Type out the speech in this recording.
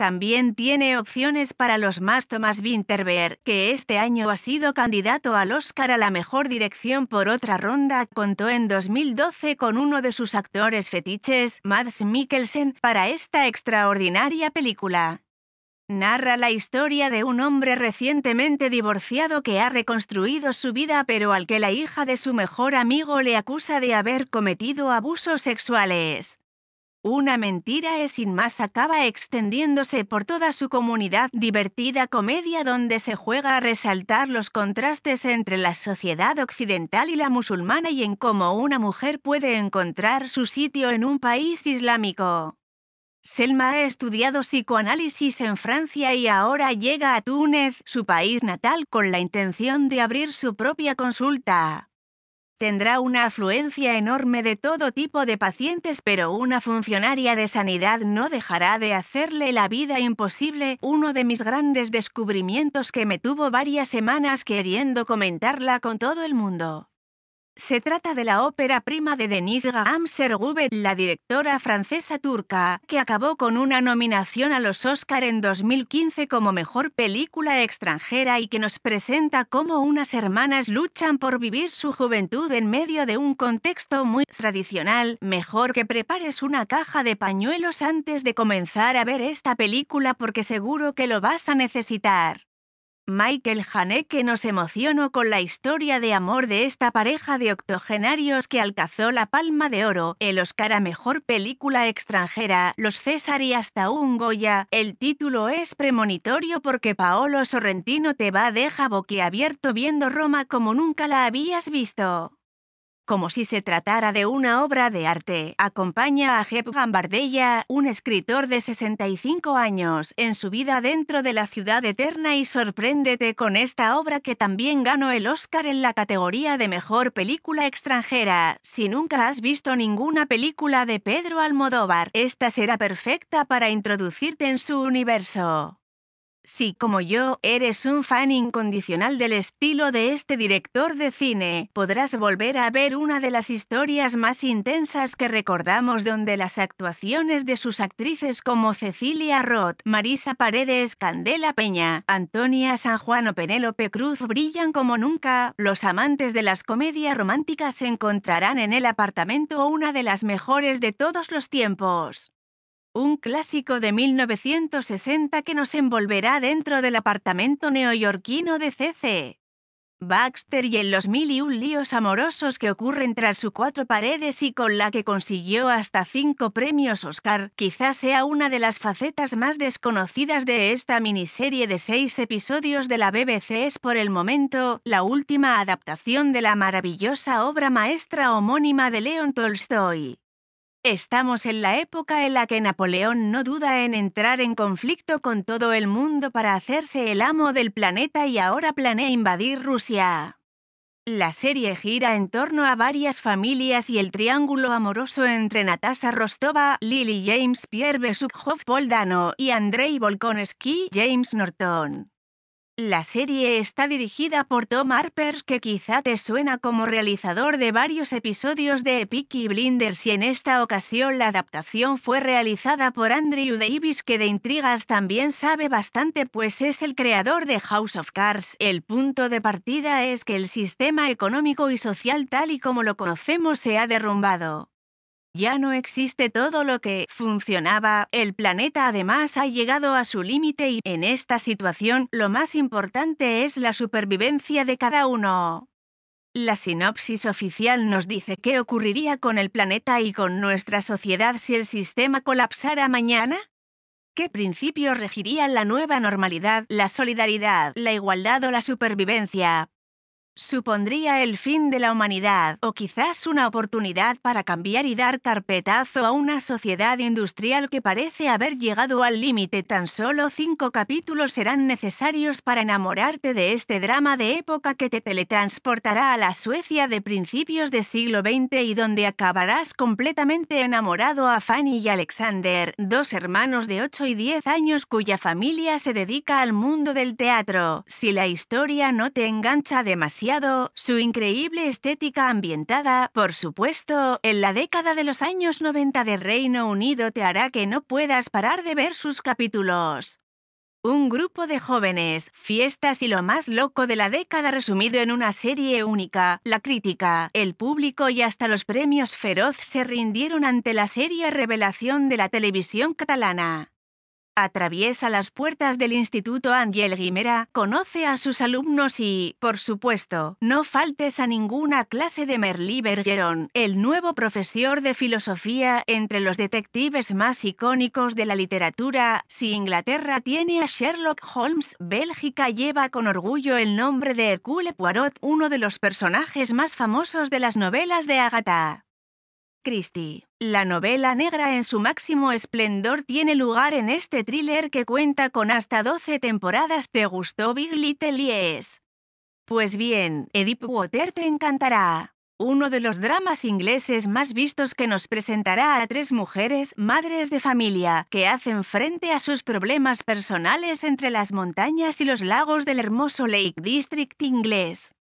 También tiene opciones para los más Thomas Winterberg, que este año ha sido candidato al Oscar a la mejor dirección por otra ronda, contó en 2012 con uno de sus actores fetiches, Mads Mikkelsen, para esta extraordinaria película. Narra la historia de un hombre recientemente divorciado que ha reconstruido su vida pero al que la hija de su mejor amigo le acusa de haber cometido abusos sexuales. Una mentira es sin más acaba extendiéndose por toda su comunidad divertida comedia donde se juega a resaltar los contrastes entre la sociedad occidental y la musulmana y en cómo una mujer puede encontrar su sitio en un país islámico. Selma ha estudiado psicoanálisis en Francia y ahora llega a Túnez, su país natal, con la intención de abrir su propia consulta. Tendrá una afluencia enorme de todo tipo de pacientes, pero una funcionaria de sanidad no dejará de hacerle la vida imposible, uno de mis grandes descubrimientos que me tuvo varias semanas queriendo comentarla con todo el mundo. Se trata de la ópera prima de Deniz Gaham la directora francesa turca, que acabó con una nominación a los Oscar en 2015 como mejor película extranjera y que nos presenta cómo unas hermanas luchan por vivir su juventud en medio de un contexto muy tradicional. Mejor que prepares una caja de pañuelos antes de comenzar a ver esta película porque seguro que lo vas a necesitar. Michael Haneke nos emocionó con la historia de amor de esta pareja de octogenarios que alcanzó la Palma de Oro, el Oscar a Mejor Película Extranjera, los César y hasta un Goya. El título es premonitorio porque Paolo Sorrentino te va deja boquiabierto viendo Roma como nunca la habías visto como si se tratara de una obra de arte. Acompaña a Jeb Gambardella, un escritor de 65 años, en su vida dentro de la ciudad eterna y sorpréndete con esta obra que también ganó el Oscar en la categoría de Mejor Película Extranjera. Si nunca has visto ninguna película de Pedro Almodóvar, esta será perfecta para introducirte en su universo. Si como yo eres un fan incondicional del estilo de este director de cine, podrás volver a ver una de las historias más intensas que recordamos donde las actuaciones de sus actrices como Cecilia Roth, Marisa Paredes, Candela Peña, Antonia San Juan o Penélope Cruz brillan como nunca. Los amantes de las comedias románticas encontrarán en el apartamento una de las mejores de todos los tiempos un clásico de 1960 que nos envolverá dentro del apartamento neoyorquino de CC. Baxter y en los mil y un líos amorosos que ocurren tras su cuatro paredes y con la que consiguió hasta cinco premios Oscar, quizás sea una de las facetas más desconocidas de esta miniserie de seis episodios de la BBC es por el momento la última adaptación de la maravillosa obra maestra homónima de León Tolstoy. Estamos en la época en la que Napoleón no duda en entrar en conflicto con todo el mundo para hacerse el amo del planeta y ahora planea invadir Rusia. La serie gira en torno a varias familias y el triángulo amoroso entre Natasha Rostova, Lily James Pierre Paul Poldano y Andrei Volkonsky James Norton. La serie está dirigida por Tom Harpers, que quizá te suena como realizador de varios episodios de y Blinders, y en esta ocasión la adaptación fue realizada por Andrew Davis, que de intrigas también sabe bastante, pues es el creador de House of Cards. El punto de partida es que el sistema económico y social tal y como lo conocemos se ha derrumbado. Ya no existe todo lo que funcionaba, el planeta además ha llegado a su límite y en esta situación lo más importante es la supervivencia de cada uno. La sinopsis oficial nos dice qué ocurriría con el planeta y con nuestra sociedad si el sistema colapsara mañana. ¿Qué principios regirían la nueva normalidad, la solidaridad, la igualdad o la supervivencia? supondría el fin de la humanidad, o quizás una oportunidad para cambiar y dar carpetazo a una sociedad industrial que parece haber llegado al límite. Tan solo cinco capítulos serán necesarios para enamorarte de este drama de época que te teletransportará a la Suecia de principios de siglo XX y donde acabarás completamente enamorado a Fanny y Alexander, dos hermanos de 8 y 10 años cuya familia se dedica al mundo del teatro. Si la historia no te engancha demasiado, su increíble estética ambientada, por supuesto, en la década de los años 90 de Reino Unido te hará que no puedas parar de ver sus capítulos. Un grupo de jóvenes, fiestas y lo más loco de la década resumido en una serie única. La crítica, el público y hasta los premios Feroz se rindieron ante la seria revelación de la televisión catalana. Atraviesa las puertas del Instituto Angel Guimera, conoce a sus alumnos y, por supuesto, no faltes a ninguna clase de Merlí Bergeron, el nuevo profesor de filosofía entre los detectives más icónicos de la literatura. Si Inglaterra tiene a Sherlock Holmes, Bélgica lleva con orgullo el nombre de Hercule Poirot, uno de los personajes más famosos de las novelas de Agatha. Christie. La novela negra en su máximo esplendor tiene lugar en este thriller que cuenta con hasta 12 temporadas. ¿Te gustó Big Little Lies? Pues bien, Edith Water te encantará. Uno de los dramas ingleses más vistos que nos presentará a tres mujeres, madres de familia, que hacen frente a sus problemas personales entre las montañas y los lagos del hermoso Lake District inglés.